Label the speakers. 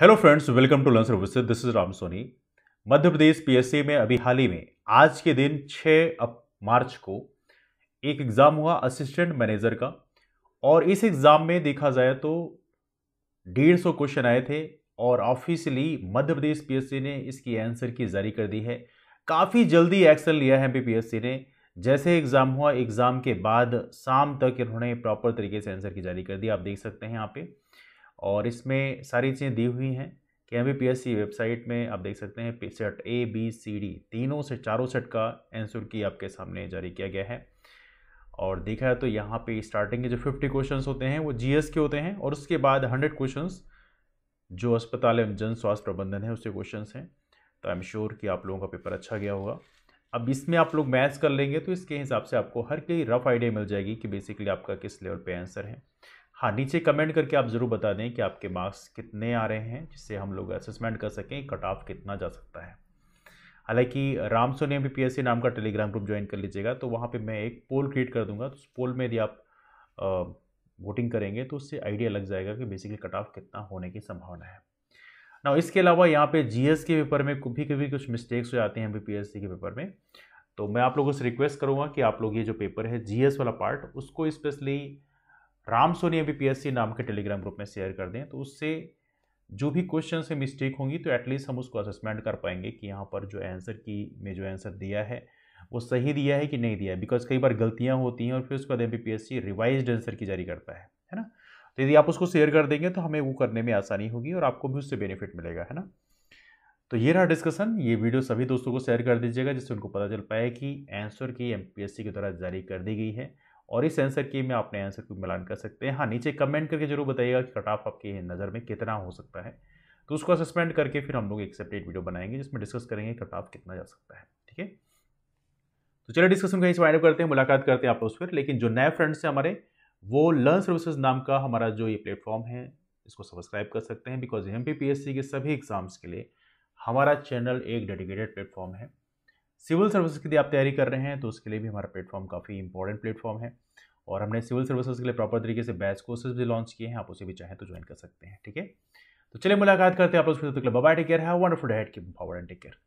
Speaker 1: hello friends welcome to lancer services this is Ram Soni Madhya Pradesh PSC में अभी हाल ही में आज के दिन 6 मार्च को एक एग्ज़ाम हुआ असिस्टेंट मैनेजर का और इस एग्ज़ाम में देखा जाए तो डेढ़ सौ क्वेश्चन आए थे और ऑफिशियली मध्य प्रदेश पीएससी ने इसकी आंसर की जारी कर दी है काफ़ी जल्दी एक्शन लिया है एमपीपीएससी ने जैसे एग्ज़ाम हुआ एग्ज़ाम के बाद शाम तक इन्होंने प्रॉपर तरीके से आंसर की जारी कर दी आप देख सकते हैं यहाँ पे और इसमें सारी चीज़ें दी हुई हैं कि एम वेबसाइट में आप देख सकते हैं set A B C D तीनों से चारों सेट का आंसर की आपके सामने जारी किया गया है और देखा है तो यहाँ पे स्टार्टिंग के जो 50 क्वेश्चंस होते हैं वो जीएस के होते हैं और उसके बाद 100 क्वेश्चंस जो अस्पताल एवं जन स्वास्थ्य प्रबंधन है उसके क्वेश्चंस हैं तो आई एम श्योर कि आप लोगों का पेपर अच्छा गया होगा अब इसमें आप लोग मैथ्स कर लेंगे तो इसके हिसाब से आपको हर कई रफ आइडिया मिल जाएगी कि बेसिकली आपका किस लेवल पर आंसर है हाँ नीचे कमेंट करके आप ज़रूर बता दें कि आपके मार्क्स कितने आ रहे हैं जिससे हम लोग असेसमेंट कर सकें कट ऑफ कितना जा सकता है हालांकि राम सोनी बी पी नाम का टेलीग्राम ग्रुप ज्वाइन कर लीजिएगा तो वहाँ पे मैं एक पोल क्रिएट कर दूंगा तो उस पोल में यदि आप वोटिंग करेंगे तो उससे आइडिया लग जाएगा कि बेसिकली कट ऑफ कितना होने की संभावना है ना इसके अलावा यहाँ पे जी के पेपर में कभी कभी कुछ मिस्टेक्स हो जाते हैं बी के पेपर में तो मैं आप लोगों से रिक्वेस्ट करूँगा कि आप लोग ये जो पेपर है जी वाला पार्ट उसको स्पेशली राम सोनी अभी पीएससी नाम के टेलीग्राम ग्रुप में शेयर कर दें तो उससे जो भी क्वेश्चन से मिस्टेक होंगी तो एटलीस्ट हम उसको असेसमेंट कर पाएंगे कि यहाँ पर जो आंसर की में जो आंसर दिया है वो सही दिया है कि नहीं दिया है बिकॉज कई बार गलतियाँ होती हैं और फिर उसके बाद M B P S C revise answer key जारी करता है है ना तो यदि आप उसको शेयर कर देंगे तो हमें वो करने में आसानी होगी और आपको भी उससे बेनिफिट मिलेगा है ना तो ये रहा डिस्कशन ये वीडियो सभी दोस्तों को शेयर कर दीजिएगा जिससे उनको पता चल पाए कि आंसर की एम पी एस सी के द्वारा जारी कर दी गई है और इस आंसर की में आपने आंसर को मिलान कर सकते हैं हाँ नीचे कमेंट करके जरूर बताइएगा कि कट ऑफ आपकी नज़र में कितना हो सकता है तो उसको सस्पेंड करके फिर हम लोग एक सेपरेट वीडियो बनाएंगे जिसमें डिस्कस करेंगे कट ऑफ कितना जा सकता है ठीक है तो चलिए डिस्कशन का इस वाइंड करते हैं मुलाकात करते हैं आप लोग फिर लेकिन जो नए फ्रेंड्स हैं हमारे वो लर्न सर्विसेज नाम का हमारा जो ये प्लेटफॉर्म है इसको सब्सक्राइब कर सकते हैं बिकॉज एम के सभी एग्ज़ाम्स के लिए हमारा चैनल एक डेडिकेटेड प्लेटफॉर्म है सिविल सर्विसेज के लिए आप तैयारी कर रहे हैं तो उसके लिए भी हमारा प्लेटफॉर्म काफ़ी इंपॉर्टेंट प्लेटफॉर्म है और हमने सिविल सर्विसेज के लिए प्रॉपर तरीके से बैच कोर्सेज भी लॉन्च किए हैं आप उसे भी चाहें तो ज्वाइन कर सकते हैं ठीक है तो चलिए मुलाकात करते हैं आप लोग bye take care have wonderful head की पावर एंड टेक केयर